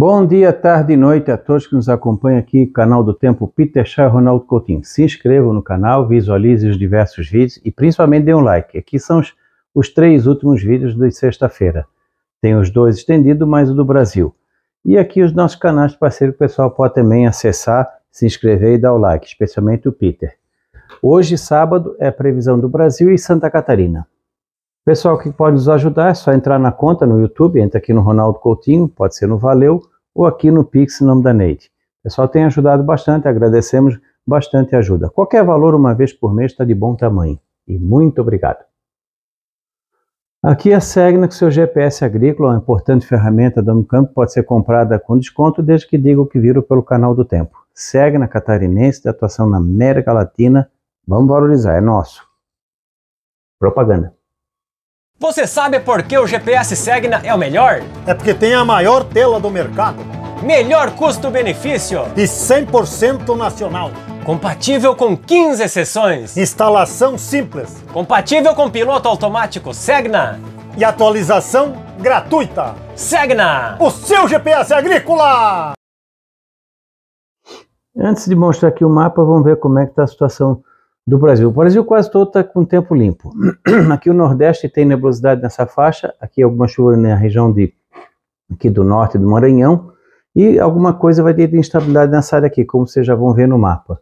Bom dia, tarde e noite a todos que nos acompanham aqui, no canal do Tempo Peter Chá Ronaldo Coutinho. Se inscrevam no canal, visualize os diversos vídeos e principalmente dê um like. Aqui são os, os três últimos vídeos de sexta-feira. Tem os dois estendidos, mais o do Brasil. E aqui os nossos canais parceiro, o pessoal pode também acessar, se inscrever e dar o like, especialmente o Peter. Hoje, sábado, é a previsão do Brasil e Santa Catarina. Pessoal que pode nos ajudar é só entrar na conta no YouTube, entra aqui no Ronaldo Coutinho, pode ser no Valeu, ou aqui no Pix em nome da Neide. O pessoal tem ajudado bastante, agradecemos bastante a ajuda. Qualquer valor uma vez por mês está de bom tamanho. E muito obrigado. Aqui a Segna, que seu GPS agrícola, uma importante ferramenta do campo, pode ser comprada com desconto desde que diga o que virou pelo canal do tempo. Segna catarinense de atuação na América Latina, vamos valorizar, é nosso. Propaganda. Você sabe por que o GPS Segna é o melhor? É porque tem a maior tela do mercado. Melhor custo-benefício. E 100% nacional. Compatível com 15 sessões. Instalação simples. Compatível com piloto automático Segna. E atualização gratuita. Segna! O seu GPS agrícola! Antes de mostrar aqui o mapa, vamos ver como é que está a situação do Brasil. O Brasil quase todo está com tempo limpo. Aqui o Nordeste tem nebulosidade nessa faixa, aqui alguma chuva na região de, aqui do norte do Maranhão, e alguma coisa vai ter de instabilidade nessa área aqui, como vocês já vão ver no mapa.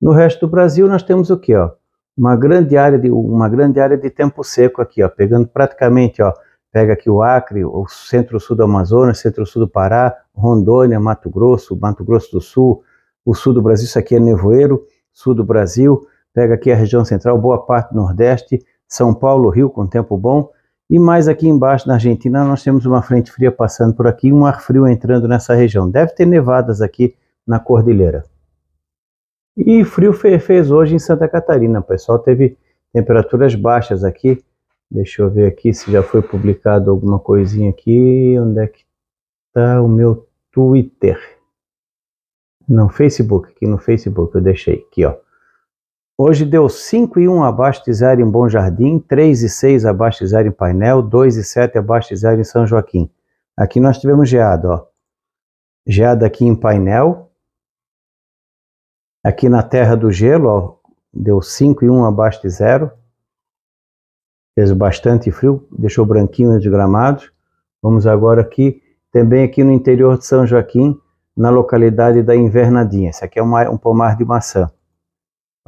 No resto do Brasil nós temos o que, ó? Uma grande área de uma grande área de tempo seco aqui, ó, pegando praticamente, ó, pega aqui o Acre, o centro-sul do Amazonas, centro-sul do Pará, Rondônia, Mato Grosso, Mato Grosso do Sul, o sul do Brasil, isso aqui é nevoeiro, sul do Brasil, pega aqui a região central, boa parte do Nordeste, São Paulo, Rio com tempo bom, e mais aqui embaixo na Argentina nós temos uma frente fria passando por aqui, um ar frio entrando nessa região. Deve ter nevadas aqui na cordilheira. E frio fez hoje em Santa Catarina, o pessoal teve temperaturas baixas aqui. Deixa eu ver aqui se já foi publicado alguma coisinha aqui. Onde é que tá o meu Twitter? Não, Facebook, aqui no Facebook eu deixei aqui, ó. Hoje deu 5 e 1 abaixo de zero em Bom Jardim, 3 e 6 abaixo de zero em Painel, 2 e 7 abaixo de zero em São Joaquim. Aqui nós tivemos geada, ó. Geada aqui em Painel. Aqui na Terra do Gelo, ó, deu 5 e 1 abaixo de zero. Fez bastante frio, deixou branquinho os gramados. Vamos agora aqui, também aqui no interior de São Joaquim, na localidade da Invernadinha. Esse aqui é uma, um pomar de maçã.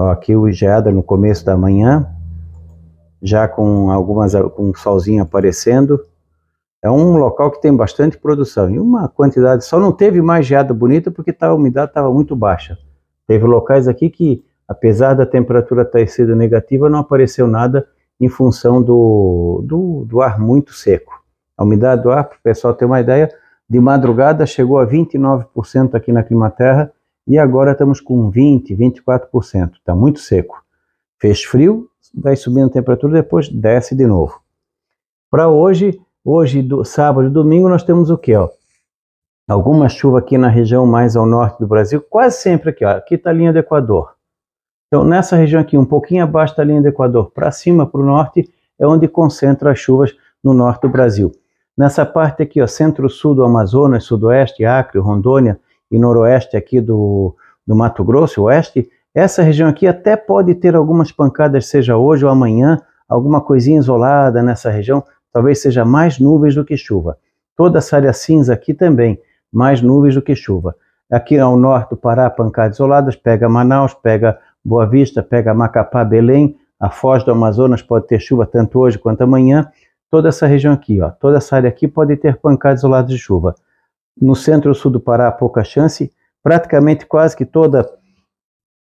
Ó, aqui o geada no começo da manhã, já com algumas com um solzinho aparecendo. É um local que tem bastante produção e uma quantidade. Só não teve mais geada bonita porque a umidade estava muito baixa. Teve locais aqui que, apesar da temperatura ter sido negativa, não apareceu nada em função do, do, do ar muito seco. A umidade do ar, para o pessoal ter uma ideia, de madrugada chegou a 29% aqui na Climaterra e agora estamos com 20, 24%. Está muito seco. Fez frio, vai subindo a temperatura, depois desce de novo. Para hoje, hoje do, sábado e domingo, nós temos o que? Alguma chuva aqui na região mais ao norte do Brasil, quase sempre aqui. Ó, aqui está a linha do Equador. Então, nessa região aqui, um pouquinho abaixo da linha do Equador, para cima, para o norte, é onde concentra as chuvas no norte do Brasil. Nessa parte aqui, centro-sul do Amazonas, sudoeste, Acre, Rondônia, e noroeste aqui do, do Mato Grosso, oeste, essa região aqui até pode ter algumas pancadas, seja hoje ou amanhã, alguma coisinha isolada nessa região, talvez seja mais nuvens do que chuva. Toda essa área cinza aqui também, mais nuvens do que chuva. Aqui ao norte do Pará, pancadas isoladas, pega Manaus, pega Boa Vista, pega Macapá, Belém, a Foz do Amazonas pode ter chuva tanto hoje quanto amanhã. Toda essa região aqui, ó, toda essa área aqui pode ter pancadas isoladas de chuva no centro-sul do Pará pouca chance, praticamente quase que toda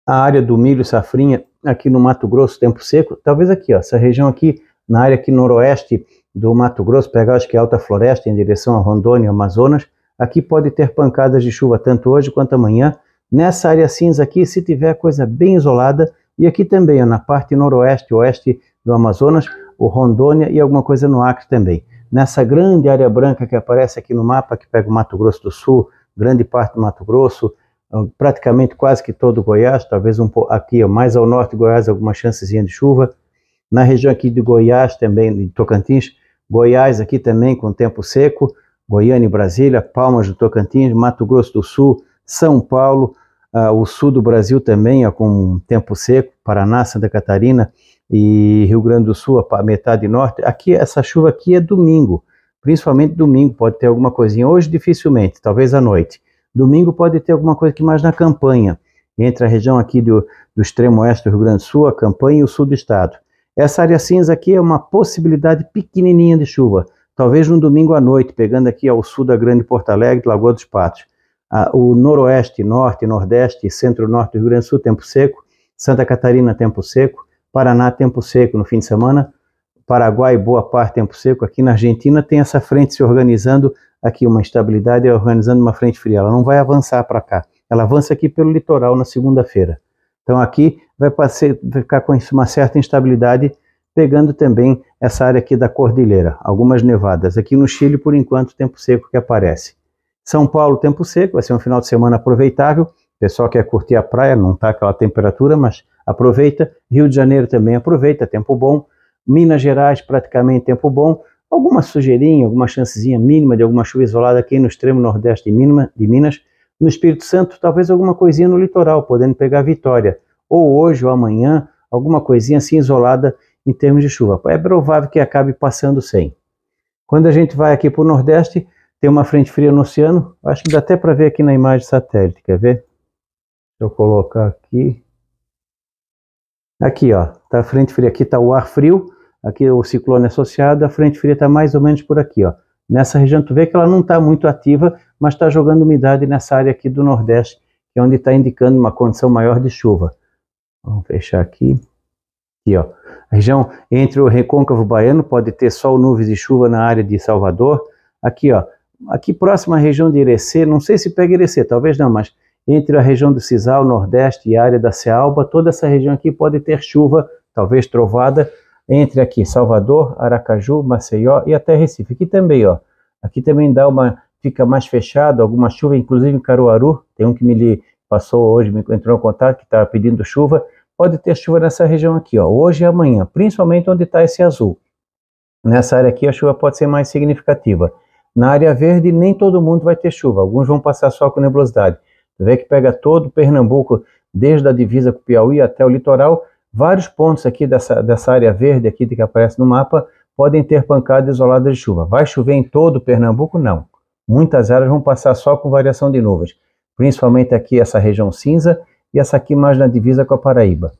a área do milho safrinha aqui no Mato Grosso, tempo seco, talvez aqui, ó, essa região aqui, na área aqui noroeste do Mato Grosso, pegar acho que é Alta Floresta em direção a Rondônia, Amazonas, aqui pode ter pancadas de chuva tanto hoje quanto amanhã. Nessa área cinza aqui, se tiver coisa bem isolada, e aqui também, ó, na parte noroeste, oeste do Amazonas, o Rondônia e alguma coisa no Acre também nessa grande área branca que aparece aqui no mapa, que pega o Mato Grosso do Sul, grande parte do Mato Grosso, ah, praticamente quase que todo Goiás, talvez um aqui mais ao norte de Goiás alguma chancezinha de chuva. Na região aqui de Goiás também, de Tocantins, Goiás aqui também com tempo seco, Goiânia e Brasília, Palmas do Tocantins, Mato Grosso do Sul, São Paulo, uh, o sul do Brasil também uh, com tempo seco, Paraná, Santa Catarina, e Rio Grande do Sul, a metade norte. Aqui essa chuva aqui é domingo, principalmente domingo pode ter alguma coisinha. Hoje dificilmente, talvez à noite. Domingo pode ter alguma coisa que mais na campanha, entre a região aqui do, do extremo oeste do Rio Grande do Sul, a campanha e o sul do estado. Essa área cinza aqui é uma possibilidade pequenininha de chuva, talvez no domingo à noite, pegando aqui ao sul da Grande Porto Alegre, Lagoa dos Patos. Ah, o noroeste, norte, nordeste, centro-norte do Rio Grande do Sul, tempo seco. Santa Catarina, tempo seco. Paraná, tempo seco no fim de semana. Paraguai, boa parte tempo seco. Aqui na Argentina tem essa frente se organizando aqui, uma instabilidade é organizando uma frente fria. Ela não vai avançar para cá. Ela avança aqui pelo litoral na segunda-feira. Então aqui vai, passar, vai ficar com uma certa instabilidade, pegando também essa área aqui da cordilheira, algumas nevadas. Aqui no Chile, por enquanto, tempo seco que aparece. São Paulo, tempo seco, vai ser um final de semana aproveitável. O pessoal quer curtir a praia, não está aquela temperatura, mas aproveita. Rio de Janeiro também aproveita, tempo bom. Minas Gerais, praticamente tempo bom. Alguma sujeirinha, alguma chancezinha mínima de alguma chuva isolada aqui no extremo nordeste de Minas. No Espírito Santo, talvez alguma coisinha no litoral, podendo pegar Vitória. Ou hoje ou amanhã, alguma coisinha assim isolada em termos de chuva. É provável que acabe passando sem. Quando a gente vai aqui para o Nordeste, tem uma frente fria no oceano. Acho que dá até para ver aqui na imagem satélite. Quer ver? Deixa eu colocar aqui. Aqui, ó, tá a frente fria, aqui tá o ar frio, aqui o ciclone associado, a frente fria tá mais ou menos por aqui, ó. Nessa região tu vê que ela não tá muito ativa, mas está jogando umidade nessa área aqui do Nordeste, que é onde está indicando uma condição maior de chuva. Vamos fechar aqui. Aqui, ó. A região entre o recôncavo baiano pode ter sol, nuvens e chuva na área de Salvador. Aqui, ó. Aqui próxima à região de Irecê, não sei se pega Irecê, talvez não, mas entre a região do Cisal, Nordeste e a área da Cealba, toda essa região aqui pode ter chuva, talvez trovada, entre aqui Salvador, Aracaju, Maceió e até Recife. Aqui também, ó. Aqui também dá uma fica mais fechado, alguma chuva, inclusive em Caruaru, tem um que me passou hoje, me entrou em contato que estava tá pedindo chuva, pode ter chuva nessa região aqui, ó, hoje e amanhã, principalmente onde está esse azul. Nessa área aqui a chuva pode ser mais significativa. Na área verde nem todo mundo vai ter chuva, alguns vão passar só com nebulosidade. Tu vê que pega todo Pernambuco, desde a divisa com o Piauí até o litoral. Vários pontos aqui dessa, dessa área verde aqui que aparece no mapa podem ter pancadas isoladas de chuva. Vai chover em todo Pernambuco? Não. Muitas áreas vão passar só com variação de nuvens, principalmente aqui essa região cinza e essa aqui mais na divisa com a Paraíba.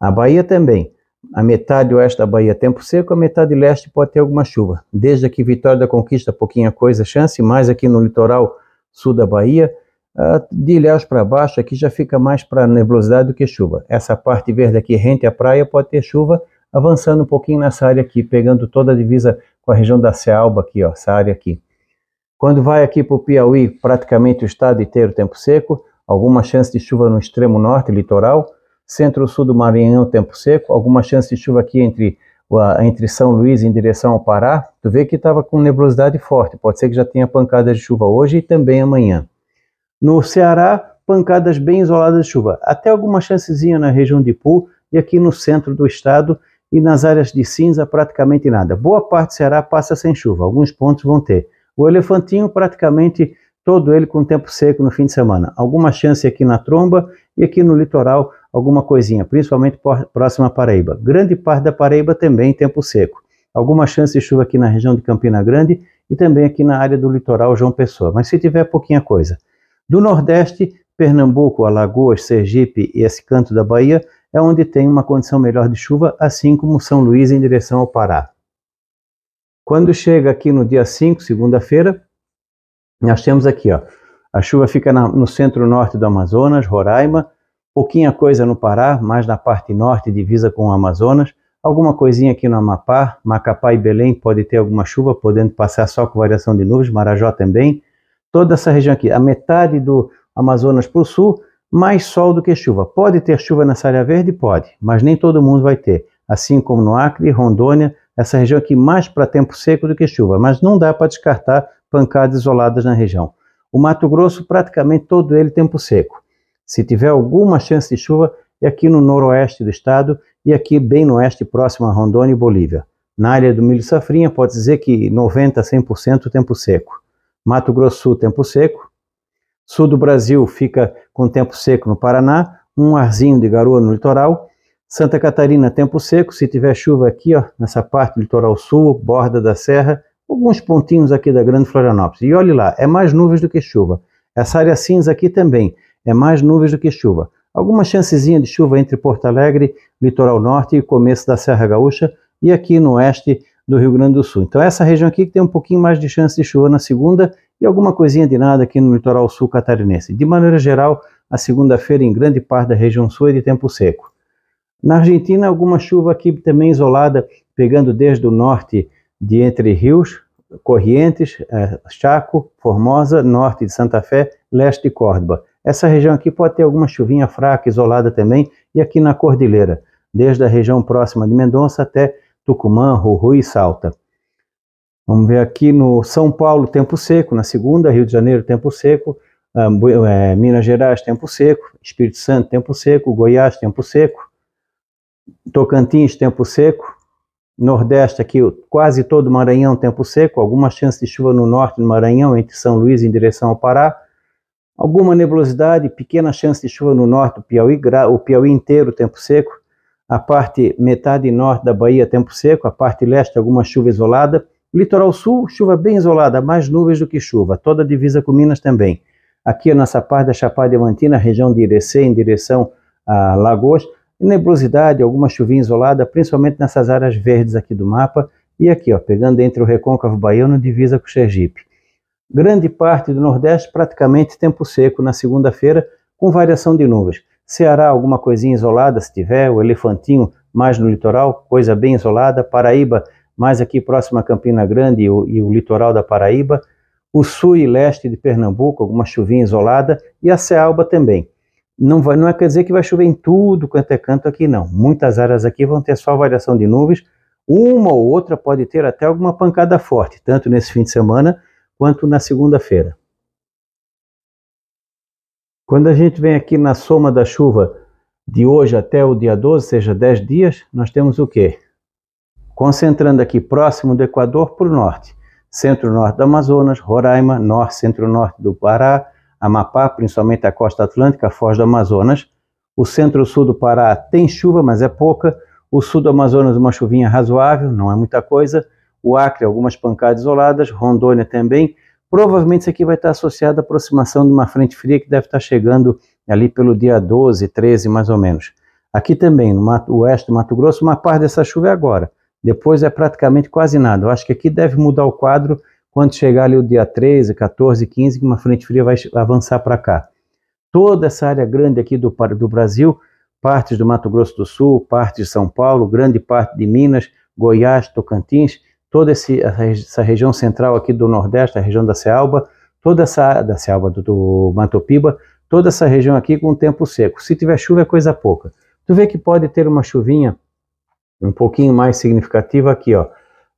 A Bahia também. A metade oeste da Bahia é tempo seco, a metade leste pode ter alguma chuva. Desde aqui Vitória da Conquista, pouquinha coisa, chance, mais aqui no litoral sul da Bahia, ah, de Ilhéus para baixo aqui já fica mais para nebulosidade do que chuva. Essa parte verde aqui rente à praia pode ter chuva, avançando um pouquinho nessa área aqui, pegando toda a divisa com a região da Cealba aqui, ó, essa área aqui. Quando vai aqui para o Piauí, praticamente o estado inteiro tempo seco, alguma chance de chuva no extremo norte, litoral, centro-sul do Maranhão tempo seco, alguma chance de chuva aqui entre, entre São Luís em direção ao Pará, tu vê que estava com nebulosidade forte, pode ser que já tenha pancada de chuva hoje e também amanhã. No Ceará, pancadas bem isoladas de chuva. Até alguma chancezinha na região de Ipu e aqui no centro do estado e nas áreas de cinza praticamente nada. Boa parte do Ceará passa sem chuva, alguns pontos vão ter. O Elefantinho praticamente todo ele com tempo seco no fim de semana. Alguma chance aqui na Tromba e aqui no litoral alguma coisinha, principalmente próxima à Paraíba. Grande parte da Paraíba também tempo seco. Alguma chance de chuva aqui na região de Campina Grande e também aqui na área do litoral João Pessoa, mas se tiver pouquinha coisa. Do Nordeste, Pernambuco, Alagoas, Sergipe e esse canto da Bahia é onde tem uma condição melhor de chuva, assim como São Luís em direção ao Pará. Quando chega aqui no dia 5, segunda-feira, nós temos aqui, ó, a chuva fica na, no centro-norte do Amazonas, Roraima, pouquinha coisa no Pará, mais na parte norte, divisa com o Amazonas, alguma coisinha aqui no Amapá, Macapá e Belém pode ter alguma chuva, podendo passar só com variação de nuvens, Marajó também, toda essa região aqui, a metade do Amazonas para o sul, mais sol do que chuva. Pode ter chuva nessa área verde? Pode, mas nem todo mundo vai ter. Assim como no Acre, Rondônia, essa região aqui mais para tempo seco do que chuva, mas não dá para descartar pancadas isoladas na região. O Mato Grosso, praticamente todo ele tempo seco. Se tiver alguma chance de chuva, é aqui no noroeste do estado e aqui bem no oeste, próximo a Rondônia e Bolívia. Na área do milho safrinha, pode dizer que 90% a 100% tempo seco. Mato Grosso, tempo seco. Sul do Brasil fica com tempo seco no Paraná, um arzinho de garoa no litoral. Santa Catarina, tempo seco. Se tiver chuva aqui, ó, nessa parte do litoral sul, borda da serra, alguns pontinhos aqui da Grande Florianópolis. E olhe lá, é mais nuvens do que chuva. Essa área cinza aqui também é mais nuvens do que chuva. Alguma chancezinha de chuva entre Porto Alegre, litoral norte e começo da Serra Gaúcha, e aqui no oeste do Rio Grande do Sul. Então essa região aqui que tem um pouquinho mais de chance de chuva na segunda e alguma coisinha de nada aqui no litoral sul catarinense. De maneira geral, a segunda-feira em grande parte da região sul é de tempo seco. Na Argentina, alguma chuva aqui também isolada, pegando desde o norte de Entre Rios, Corrientes, eh, Chaco, Formosa, norte de Santa Fé, leste de Córdoba. Essa região aqui pode ter alguma chuvinha fraca, isolada também, e aqui na Cordilheira, desde a região próxima de Mendonça até Tucumã, Rui e Salta. Vamos ver aqui no São Paulo, tempo seco, na segunda, Rio de Janeiro, tempo seco, ah, eh, Minas Gerais, tempo seco, Espírito Santo, tempo seco, Goiás, tempo seco, Tocantins, tempo seco, Nordeste aqui, quase todo o Maranhão, tempo seco, alguma chance de chuva no norte do Maranhão, entre São Luís em direção ao Pará, alguma nebulosidade, pequena chance de chuva no norte do Piauí, o Piauí inteiro, tempo seco, a parte metade norte da Bahia, tempo seco, a parte leste, alguma chuva isolada. Litoral sul, chuva bem isolada, mais nuvens do que chuva, toda a divisa com Minas também. Aqui a nossa parte da Chapada Diamantina, região de Irecê, em direção a Lagoas, nebulosidade, alguma chuvinha isolada, principalmente nessas áreas verdes aqui do mapa. E aqui, ó, pegando entre o recôncavo baiano, divisa com Sergipe. Grande parte do Nordeste, praticamente tempo seco na segunda-feira, com variação de nuvens. Ceará, alguma coisinha isolada, se tiver, o elefantinho mais no litoral, coisa bem isolada, Paraíba, mais aqui próximo a Campina Grande e o, e o litoral da Paraíba, o sul e leste de Pernambuco, alguma chuvinha isolada, e a Cealba também. Não, vai, não é quer dizer que vai chover em tudo quanto é canto aqui, não. Muitas áreas aqui vão ter só variação de nuvens, uma ou outra pode ter até alguma pancada forte, tanto nesse fim de semana quanto na segunda-feira. Quando a gente vem aqui na soma da chuva de hoje até o dia 12, seja 10 dias, nós temos o quê? Concentrando aqui próximo do Equador para o norte. Centro-norte do Amazonas, Roraima, norte, centro-norte do Pará, Amapá, principalmente a costa atlântica, Foz do Amazonas. O centro-sul do Pará tem chuva, mas é pouca. O sul do Amazonas, uma chuvinha razoável, não é muita coisa. O Acre, algumas pancadas isoladas. Rondônia também. Provavelmente isso aqui vai estar associado à aproximação de uma frente fria que deve estar chegando ali pelo dia 12, 13 mais ou menos. Aqui também, no Mato, oeste do Mato Grosso, uma parte dessa chuva é agora. Depois é praticamente quase nada. Eu acho que aqui deve mudar o quadro quando chegar ali o dia 13, 14, 15, que uma frente fria vai avançar para cá. Toda essa área grande aqui do, do Brasil, partes do Mato Grosso do Sul, parte de São Paulo, grande parte de Minas, Goiás, Tocantins, toda esse, essa região central aqui do Nordeste, a região da Cealba, toda essa da Cealba do, do Mantopiba, toda essa região aqui com tempo seco. Se tiver chuva é coisa pouca. Tu vê que pode ter uma chuvinha um pouquinho mais significativa aqui, ó,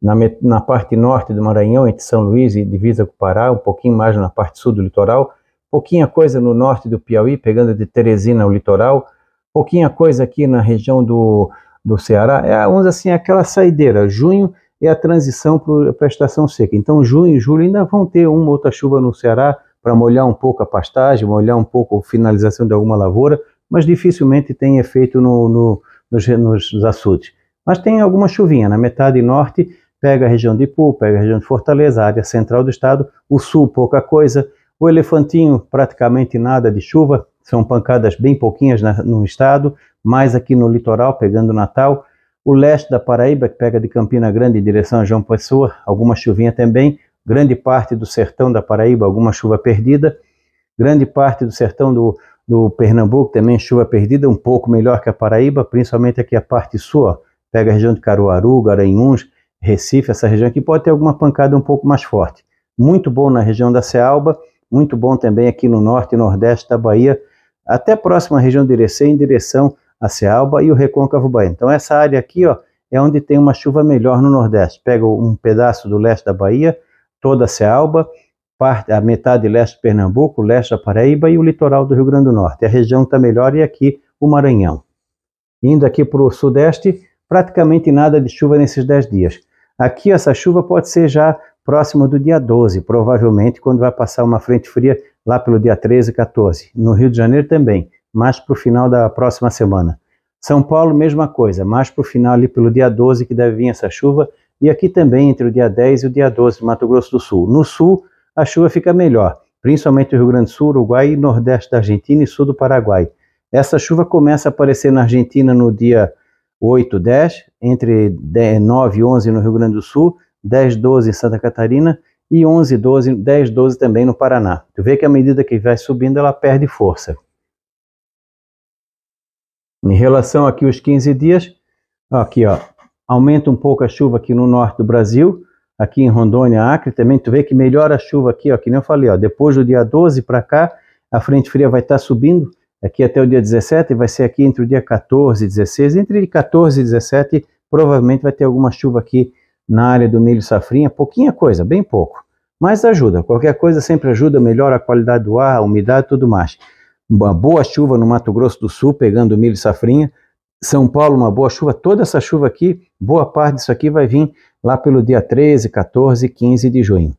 na, na parte norte do Maranhão, entre São Luís e divisa com o Pará, um pouquinho mais na parte sul do litoral, pouquinha coisa no norte do Piauí, pegando de Teresina o litoral, pouquinha coisa aqui na região do, do Ceará, é uns assim, é aquela saideira, junho é a transição para a estação seca. Então, junho e julho ainda vão ter uma outra chuva no Ceará para molhar um pouco a pastagem, molhar um pouco a finalização de alguma lavoura, mas dificilmente tem efeito no, no, nos, nos açudes. Mas tem alguma chuvinha na metade norte, pega a região de Ipu, pega a região de Fortaleza, a área central do estado, o sul pouca coisa, o Elefantinho praticamente nada de chuva, são pancadas bem pouquinhas na, no estado, mais aqui no litoral, pegando Natal, o leste da Paraíba, que pega de Campina Grande em direção a João Pessoa, alguma chuvinha também. Grande parte do sertão da Paraíba, alguma chuva perdida. Grande parte do sertão do, do Pernambuco também chuva perdida, um pouco melhor que a Paraíba, principalmente aqui a parte sul, ó, pega a região de Caruaru, Garanhuns, Recife, essa região aqui pode ter alguma pancada um pouco mais forte. Muito bom na região da Cealba, muito bom também aqui no norte e nordeste da Bahia, até próxima região de Irecê, em direção a Cealba e o Recôncavo Baiano. Então essa área aqui ó, é onde tem uma chuva melhor no Nordeste. Pega um pedaço do leste da Bahia, toda a Cealba, parte, a metade leste de Pernambuco, leste da Paraíba e o litoral do Rio Grande do Norte. A região está melhor e aqui o Maranhão. Indo aqui para o Sudeste, praticamente nada de chuva nesses 10 dias. Aqui essa chuva pode ser já próxima do dia 12, provavelmente quando vai passar uma frente fria lá pelo dia 13 e 14. No Rio de Janeiro também mais para o final da próxima semana. São Paulo, mesma coisa, mais para o final ali pelo dia 12 que deve vir essa chuva, e aqui também entre o dia 10 e o dia 12, Mato Grosso do Sul. No sul, a chuva fica melhor, principalmente no Rio Grande do Sul, Uruguai, Nordeste da Argentina e Sul do Paraguai. Essa chuva começa a aparecer na Argentina no dia 8, 10, entre 9 e 11 no Rio Grande do Sul, 10, 12 em Santa Catarina e 11, 12, 10, 12 também no Paraná. Tu vê que à medida que vai subindo, ela perde força. Em relação aqui aos 15 dias, aqui ó, aumenta um pouco a chuva aqui no norte do Brasil, aqui em Rondônia, Acre, também tu vê que melhora a chuva aqui, ó, que nem eu falei, ó, depois do dia 12 para cá, a frente fria vai estar tá subindo aqui até o dia 17 e vai ser aqui entre o dia 14 e 16, entre 14 e 17 provavelmente vai ter alguma chuva aqui na área do milho safrinha, pouquinha coisa, bem pouco, mas ajuda, qualquer coisa sempre ajuda, melhora a qualidade do ar, a umidade e tudo mais uma boa chuva no Mato Grosso do Sul, pegando milho e safrinha. São Paulo, uma boa chuva. Toda essa chuva aqui, boa parte disso aqui vai vir lá pelo dia 13, 14, 15 de junho.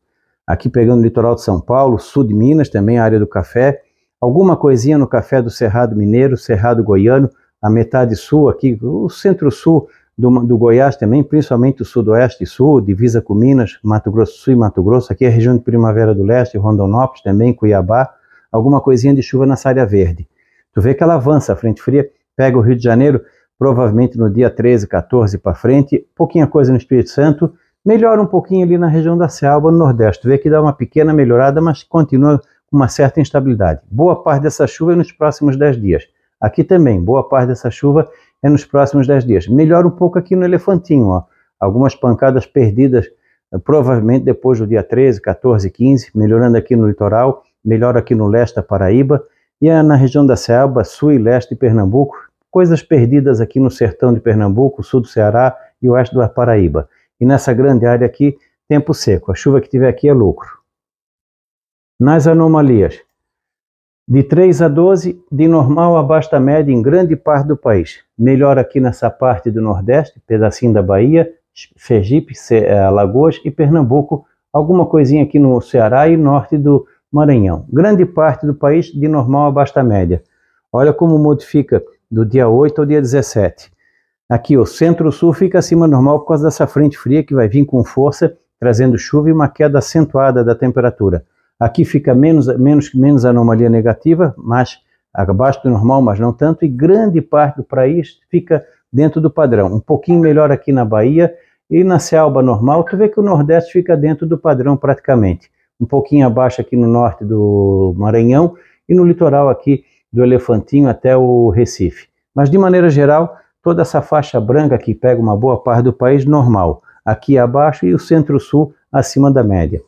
Aqui pegando o litoral de São Paulo, sul de Minas, também a área do café. Alguma coisinha no café do Cerrado Mineiro, Cerrado Goiano, a metade sul aqui, o centro-sul do, do, Goiás também, principalmente o sudoeste e sul, divisa com Minas, Mato Grosso Sul e Mato Grosso, aqui é a região de Primavera do Leste, Rondonópolis também, Cuiabá, alguma coisinha de chuva nessa área verde. Tu vê que ela avança, a frente fria pega o Rio de Janeiro, provavelmente no dia 13, 14 para frente, pouquinha coisa no Espírito Santo, melhora um pouquinho ali na região da Selva no Nordeste. Tu vê que dá uma pequena melhorada, mas continua com uma certa instabilidade. Boa parte dessa chuva é nos próximos 10 dias. Aqui também, boa parte dessa chuva é nos próximos 10 dias. Melhora um pouco aqui no Elefantinho, ó. algumas pancadas perdidas, eh, provavelmente depois do dia 13, 14, 15, melhorando aqui no litoral melhor aqui no leste da Paraíba, e é na região da Ceaba, sul e leste de Pernambuco, coisas perdidas aqui no sertão de Pernambuco, sul do Ceará e oeste da Paraíba. E nessa grande área aqui, tempo seco. A chuva que tiver aqui é lucro. Nas anomalias, de 3 a 12, de normal abaixo da média em grande parte do país. Melhor aqui nessa parte do Nordeste, pedacinho da Bahia, Sergipe, eh, Alagoas e Pernambuco. Alguma coisinha aqui no Ceará e norte do, Maranhão. Grande parte do país de normal a baixa média. Olha como modifica do dia 8 ao dia 17. Aqui o centro-sul fica acima do normal por causa dessa frente fria que vai vir com força, trazendo chuva e uma queda acentuada da temperatura. Aqui fica menos, menos, menos anomalia negativa, mas abaixo do normal, mas não tanto, e grande parte do país fica dentro do padrão. Um pouquinho melhor aqui na Bahia e na Selva normal, tu vê que o Nordeste fica dentro do padrão praticamente um pouquinho abaixo aqui no norte do Maranhão e no litoral aqui do Elefantinho até o Recife. Mas de maneira geral, toda essa faixa branca que pega uma boa parte do país normal, aqui abaixo e o centro-sul acima da média.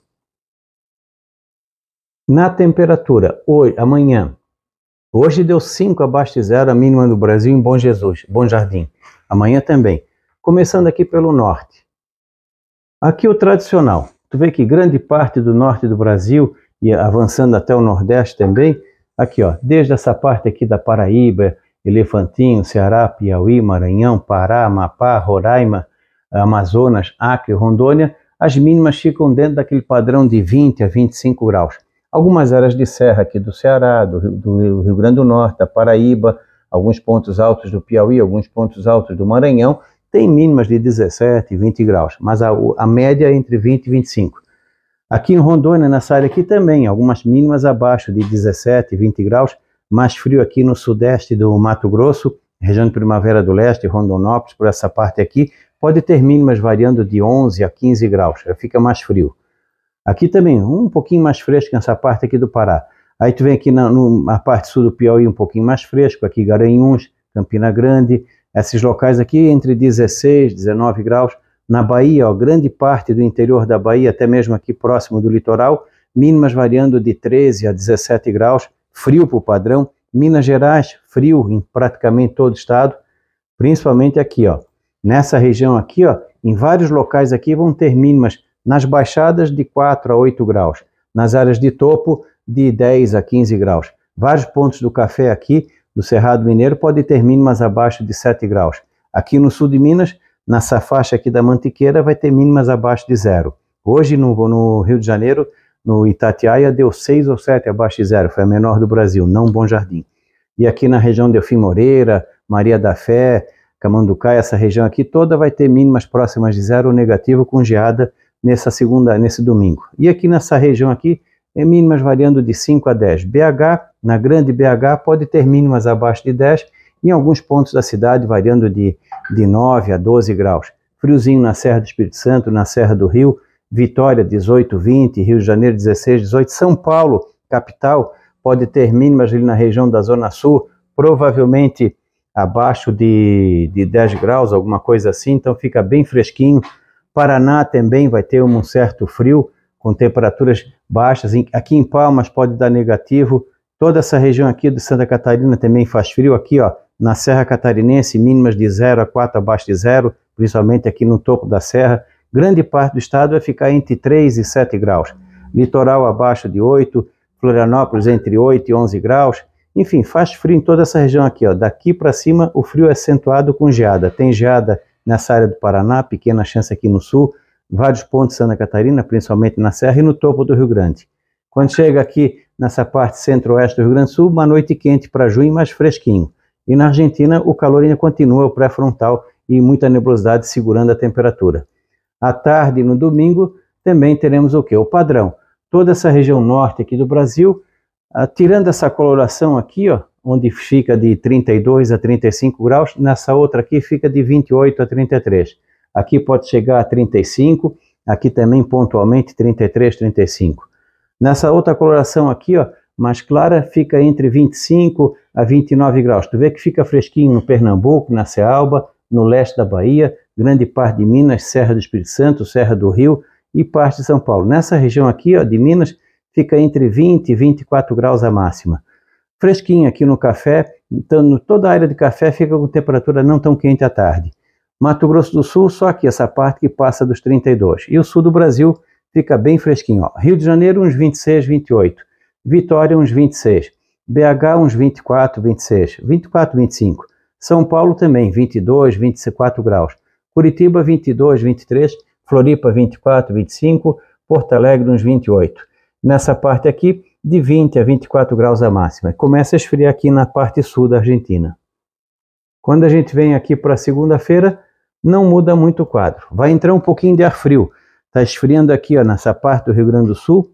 Na temperatura, hoje, amanhã, hoje deu 5 abaixo de zero a mínima do Brasil em Bom Jesus, Bom Jardim. Amanhã também. Começando aqui pelo norte. Aqui o tradicional, tu vê que grande parte do norte do Brasil, e avançando até o Nordeste também, aqui ó, desde essa parte aqui da Paraíba, Elefantinho, Ceará, Piauí, Maranhão, Pará, Amapá, Roraima, Amazonas, Acre, Rondônia, as mínimas ficam dentro daquele padrão de 20 a 25 graus. Algumas áreas de serra aqui do Ceará, do Rio, do Rio Grande do Norte, da Paraíba, alguns pontos altos do Piauí, alguns pontos altos do Maranhão, tem mínimas de 17, 20 graus, mas a, a média é entre 20 e 25. Aqui em Rondônia, nessa área aqui também, algumas mínimas abaixo de 17, 20 graus, mais frio aqui no sudeste do Mato Grosso, região de Primavera do Leste, Rondonópolis, por essa parte aqui, pode ter mínimas variando de 11 a 15 graus, fica mais frio. Aqui também, um pouquinho mais fresco nessa parte aqui do Pará. Aí tu vem aqui na, parte sul do Piauí, um pouquinho mais fresco, aqui Garanhuns, Campina Grande, esses locais aqui entre 16, 19 graus. Na Bahia, ó, grande parte do interior da Bahia, até mesmo aqui próximo do litoral, mínimas variando de 13 a 17 graus, frio para o padrão. Minas Gerais, frio em praticamente todo o estado, principalmente aqui, ó. Nessa região aqui, ó, em vários locais aqui vão ter mínimas nas baixadas de 4 a 8 graus, nas áreas de topo de 10 a 15 graus. Vários pontos do café aqui do Cerrado Mineiro pode ter mínimas abaixo de 7 graus. Aqui no sul de Minas, nessa faixa aqui da Mantiqueira, vai ter mínimas abaixo de zero. Hoje, no, no Rio de Janeiro, no Itatiaia, deu 6 ou 7 abaixo de zero, foi a menor do Brasil, não Bom Jardim. E aqui na região de Elfim Moreira, Maria da Fé, Camanducaia, essa região aqui toda vai ter mínimas próximas de zero ou negativo com geada nessa segunda, nesse domingo. E aqui nessa região aqui, é mínimas variando de 5 a 10. BH na grande BH pode ter mínimas abaixo de 10, em alguns pontos da cidade variando de, de 9 a 12 graus. Friozinho na Serra do Espírito Santo, na Serra do Rio, Vitória 18, 20, Rio de Janeiro 16, 18, São Paulo, capital, pode ter mínimas ali na região da Zona Sul, provavelmente abaixo de, de 10 graus, alguma coisa assim, então fica bem fresquinho. Paraná também vai ter um certo frio, com temperaturas baixas. Aqui em Palmas pode dar negativo, Toda essa região aqui de Santa Catarina também faz frio aqui, ó. Na Serra Catarinense, mínimas de 0 a 4 abaixo de zero, principalmente aqui no topo da serra. Grande parte do estado vai ficar entre 3 e 7 graus. Litoral abaixo de 8, Florianópolis entre 8 e 11 graus. Enfim, faz frio em toda essa região aqui, ó. Daqui para cima, o frio é acentuado com geada. Tem geada nessa área do Paraná, pequena chance aqui no sul, vários pontos de Santa Catarina, principalmente na serra e no topo do Rio Grande. Quando chega aqui nessa parte centro-oeste do Rio Grande do Sul, uma noite quente para junho, mas fresquinho. E na Argentina, o calor ainda continua, o pré-frontal e muita nebulosidade segurando a temperatura. À tarde, no domingo, também teremos o que? O padrão. Toda essa região norte aqui do Brasil, ah, tirando essa coloração aqui, ó, onde fica de 32 a 35 graus, nessa outra aqui fica de 28 a 33. Aqui pode chegar a 35, aqui também pontualmente 33, 35. Nessa outra coloração aqui, ó, mais clara, fica entre 25 a 29 graus. Tu vê que fica fresquinho no Pernambuco, na Cealba, no leste da Bahia, grande parte de Minas, Serra do Espírito Santo, Serra do Rio e parte de São Paulo. Nessa região aqui, ó, de Minas, fica entre 20 e 24 graus a máxima. Fresquinho aqui no café, então toda a área de café fica com temperatura não tão quente à tarde. Mato Grosso do Sul, só aqui essa parte que passa dos 32. E o sul do Brasil fica bem fresquinho. Ó. Rio de Janeiro, uns 26, 28. Vitória, uns 26. BH, uns 24, 26. 24, 25. São Paulo também, 22, 24 graus. Curitiba, 22, 23. Floripa, 24, 25. Porto Alegre, uns 28. Nessa parte aqui, de 20 a 24 graus a máxima. Começa a esfriar aqui na parte sul da Argentina. Quando a gente vem aqui para segunda-feira, não muda muito o quadro. Vai entrar um pouquinho de ar frio, Está esfriando aqui ó, nessa parte do Rio Grande do Sul.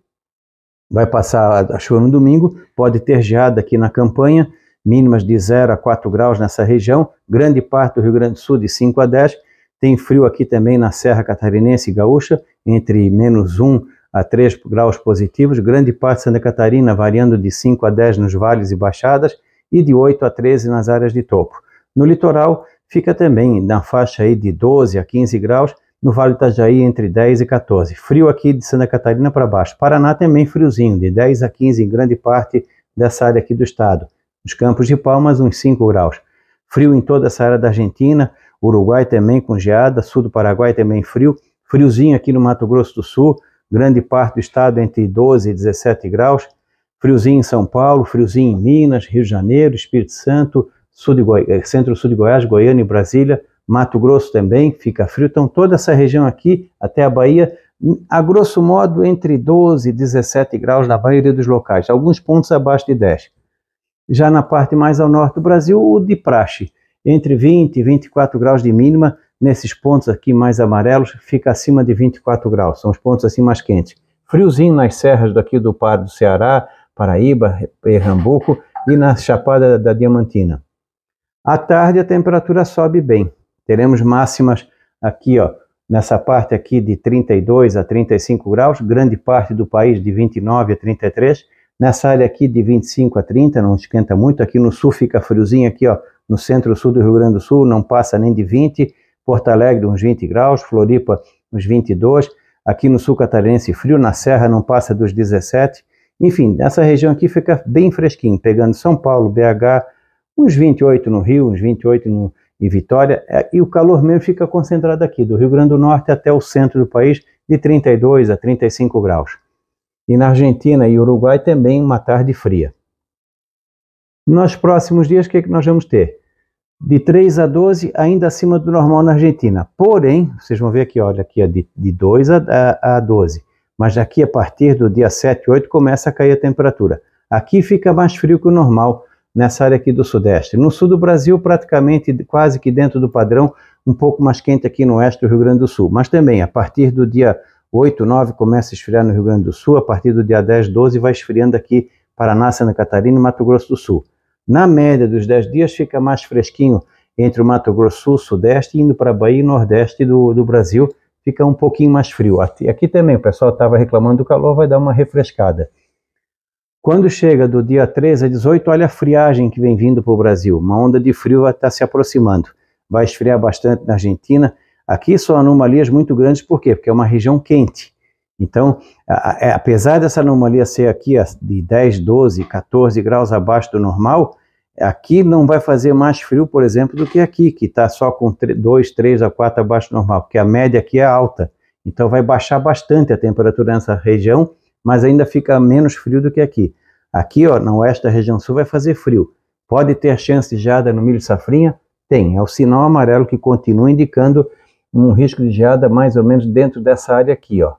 Vai passar a chuva no domingo, pode ter geada aqui na campanha, mínimas de 0 a 4 graus nessa região, grande parte do Rio Grande do Sul de 5 a 10. Tem frio aqui também na Serra Catarinense e Gaúcha, entre menos 1 a 3 graus positivos, grande parte de Santa Catarina variando de 5 a 10 nos vales e baixadas e de 8 a 13 nas áreas de topo. No litoral, fica também na faixa aí de 12 a 15 graus, no Vale do Itajaí entre 10 e 14. Frio aqui de Santa Catarina para baixo. Paraná também friozinho, de 10 a 15 em grande parte dessa área aqui do estado. Nos Campos de Palmas, uns 5 graus. Frio em toda essa área da Argentina, Uruguai também com geada, sul do Paraguai também frio. Friozinho aqui no Mato Grosso do Sul, grande parte do estado entre 12 e 17 graus. Friozinho em São Paulo, friozinho em Minas, Rio de Janeiro, Espírito Santo, eh, centro-sul de Goiás, Goiânia e Brasília, Mato Grosso também fica frio, então toda essa região aqui até a Bahia, a grosso modo entre 12 e 17 graus na maioria dos locais, alguns pontos abaixo de 10. Já na parte mais ao norte do Brasil, o de praxe, entre 20 e 24 graus de mínima, nesses pontos aqui mais amarelos, fica acima de 24 graus, são os pontos assim mais quentes. Friozinho nas serras daqui do Par do Ceará, Paraíba, Pernambuco e na Chapada da Diamantina. À tarde a temperatura sobe bem, Teremos máximas aqui, ó, nessa parte aqui de 32 a 35 graus, grande parte do país de 29 a 33, nessa área aqui de 25 a 30, não esquenta muito, aqui no sul fica friozinho aqui, ó, no centro-sul do Rio Grande do Sul não passa nem de 20, Porto Alegre uns 20 graus, Floripa uns 22, aqui no sul catarinense frio, na serra não passa dos 17, enfim, nessa região aqui fica bem fresquinho, pegando São Paulo, BH, uns 28 no Rio, uns 28 no, e Vitória, é, e o calor mesmo fica concentrado aqui, do Rio Grande do Norte até o centro do país, de 32 a 35 graus. E na Argentina e Uruguai também uma tarde fria. Nos próximos dias, o que, é que nós vamos ter? De 3 a 12, ainda acima do normal na Argentina. Porém, vocês vão ver aqui, olha, aqui é de, de 2 a, a, a 12. Mas daqui a partir do dia 7 8 começa a cair a temperatura. Aqui fica mais frio que o normal, nessa área aqui do sudeste. No sul do Brasil, praticamente quase que dentro do padrão, um pouco mais quente aqui no oeste do Rio Grande do Sul. Mas também, a partir do dia 8, 9, começa a esfriar no Rio Grande do Sul, a partir do dia 10, 12, vai esfriando aqui Paraná, Santa Catarina e Mato Grosso do Sul. Na média dos 10 dias, fica mais fresquinho entre o Mato Grosso Sul, Sudeste, indo para a Bahia e Nordeste do, do Brasil, fica um pouquinho mais frio. Aqui, aqui também, o pessoal estava reclamando do calor, vai dar uma refrescada. Quando chega do dia 13 a 18, olha a friagem que vem vindo para o Brasil. Uma onda de frio está se aproximando. Vai esfriar bastante na Argentina. Aqui são anomalias muito grandes, por quê? Porque é uma região quente. Então, a, a, é, apesar dessa anomalia ser aqui de 10, 12, 14 graus abaixo do normal, aqui não vai fazer mais frio, por exemplo, do que aqui, que está só com 2, 3 a 4 abaixo do normal, porque a média aqui é alta. Então, vai baixar bastante a temperatura nessa região mas ainda fica menos frio do que aqui. Aqui, ó, no oeste da região sul, vai fazer frio. Pode ter chance de geada no milho safrinha? Tem. É o sinal amarelo que continua indicando um risco de geada mais ou menos dentro dessa área aqui, ó.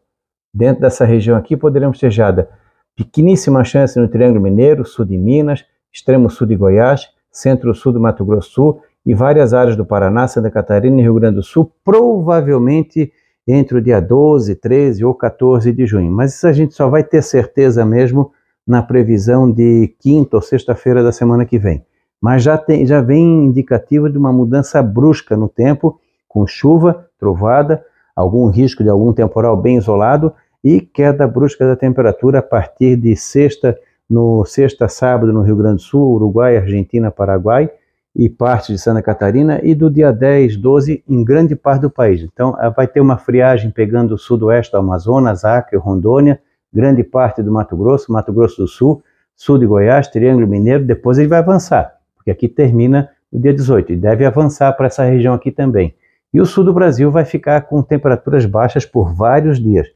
Dentro dessa região aqui, poderemos ter geada. Pequeníssima chance no Triângulo Mineiro, sul de Minas, extremo sul de Goiás, centro-sul do Mato Grosso Sul e várias áreas do Paraná, Santa Catarina e Rio Grande do Sul, provavelmente entre o dia 12, 13 ou 14 de junho. Mas isso a gente só vai ter certeza mesmo na previsão de quinta ou sexta-feira da semana que vem. Mas já, tem, já vem indicativo de uma mudança brusca no tempo, com chuva, trovada, algum risco de algum temporal bem isolado e queda brusca da temperatura a partir de sexta, no sexta, sábado no Rio Grande do Sul, Uruguai, Argentina, Paraguai e parte de Santa Catarina, e do dia 10, 12, em grande parte do país. Então, eh, vai ter uma friagem pegando o sudoeste do Amazonas, Acre, Rondônia, grande parte do Mato Grosso, Mato Grosso do Sul, sul de Goiás, Triângulo Mineiro, depois ele vai avançar, porque aqui termina no dia 18, e deve avançar para essa região aqui também. E o sul do Brasil vai ficar com temperaturas baixas por vários dias.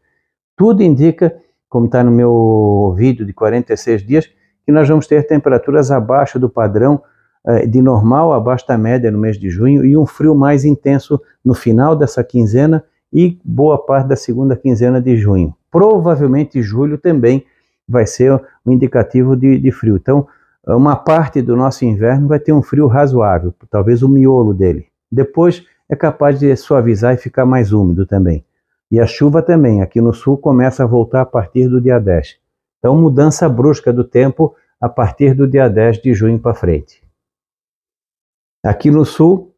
Tudo indica, como está no meu vídeo de 46 dias, que nós vamos ter temperaturas abaixo do padrão é, de normal abaixo da média no mês de junho e um frio mais intenso no final dessa quinzena e boa parte da segunda quinzena de junho. Provavelmente julho também vai ser um indicativo de, de frio. Então, uma parte do nosso inverno vai ter um frio razoável, talvez o miolo dele. Depois é capaz de suavizar e ficar mais úmido também. E a chuva também, aqui no sul, começa a voltar a partir do dia 10. Então, mudança brusca do tempo a partir do dia 10 de junho para frente. Aqui no sul,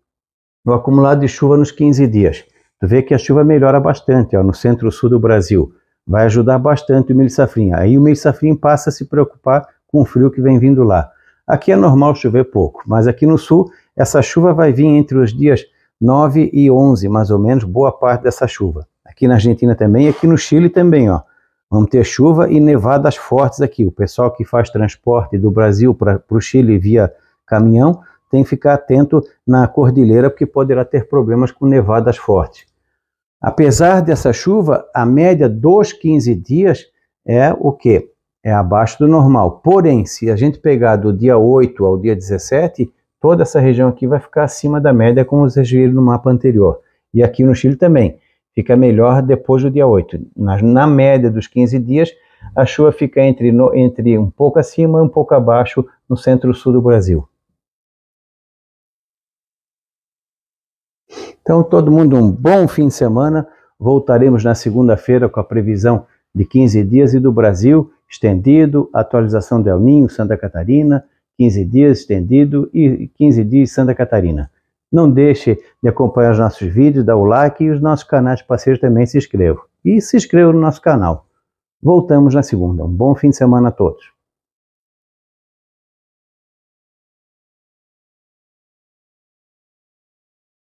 o acumulado de chuva nos 15 dias. Tu vê que a chuva melhora bastante ó, no centro-sul do Brasil. Vai ajudar bastante o milho safrinha. Aí o milho safrinha passa a se preocupar com o frio que vem vindo lá. Aqui é normal chover pouco, mas aqui no sul, essa chuva vai vir entre os dias 9 e 11, mais ou menos, boa parte dessa chuva. Aqui na Argentina também e aqui no Chile também, ó. Vamos ter chuva e nevadas fortes aqui. O pessoal que faz transporte do Brasil para o Chile via caminhão tem que ficar atento na cordilheira, porque poderá ter problemas com nevadas fortes. Apesar dessa chuva, a média dos 15 dias é o que? É abaixo do normal. Porém, se a gente pegar do dia 8 ao dia 17, toda essa região aqui vai ficar acima da média, como vocês viram no mapa anterior. E aqui no Chile também. Fica melhor depois do dia 8. Na, na média dos 15 dias, a chuva fica entre, no, entre um pouco acima e um pouco abaixo no centro-sul do Brasil. Então, todo mundo, um bom fim de semana. Voltaremos na segunda-feira com a previsão de 15 dias e do Brasil estendido, atualização do El Ninho, Santa Catarina, 15 dias estendido e 15 dias Santa Catarina. Não deixe de acompanhar os nossos vídeos, dar o like e os nossos canais parceiros também se inscrevam. E se inscreva no nosso canal. Voltamos na segunda. Um bom fim de semana a todos.